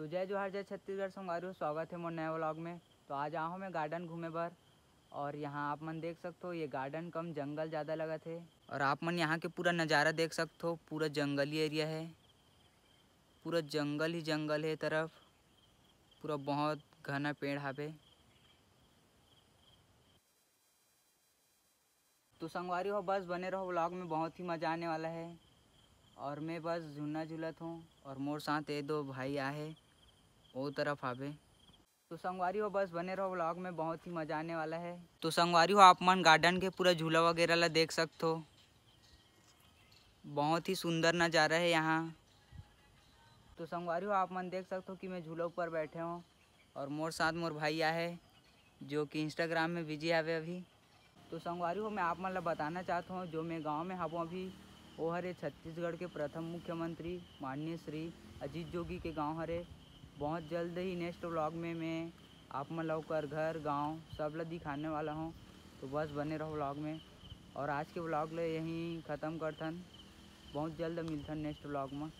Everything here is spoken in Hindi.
तो जय जोहार जय छत्तीसगढ़ संगवारी स्वागत है मोर नए व्लॉग में तो आज आओ मैं गार्डन घूमे भर और यहाँ आप मन देख सकते हो ये गार्डन कम जंगल ज़्यादा लगा थे और आप मन यहाँ के पूरा नज़ारा देख सकते हो पूरा जंगली एरिया है पूरा जंगल ही जंगल है तरफ पूरा बहुत घना पेड़ हावे तो संगवारी हो बस बने रहो व्लॉग में बहुत ही मज़ा आने वाला है और मैं बस झूलना झूलत हूँ और मोर साथ ये दो भाई आए वो तरफ आवे तो संगवारी हो बस बने रहो व्लॉग में बहुत ही मजा आने वाला है तो संगवारी हो आप मन गार्डन के पूरा झूला वगैरह ला देख सकते हो बहुत ही सुंदर नज़ारा है यहाँ तो संगवारी हो आप मन देख सकते हो कि मैं झूला ऊपर बैठे हूँ और मोर साथ मोर भाइया है जो कि इंस्टाग्राम में बिजी आवे अभी तो संगवारी हो मैं आप मन ला बताना चाहता हूँ जो मैं गाँव में हबूँ अभी वो हरे छत्तीसगढ़ के प्रथम मुख्यमंत्री माननीय श्री अजीत जोगी के गाँव हरे बहुत जल्द ही नेक्स्ट व्लॉग में मैं आप लोग कर घर गांव सब लोग दिखाने वाला हूँ तो बस बने रहो व्लॉग में और आज के व्लॉग ले यहीं ख़त्म करथन बहुत जल्द मिलथन नेक्स्ट व्लॉग में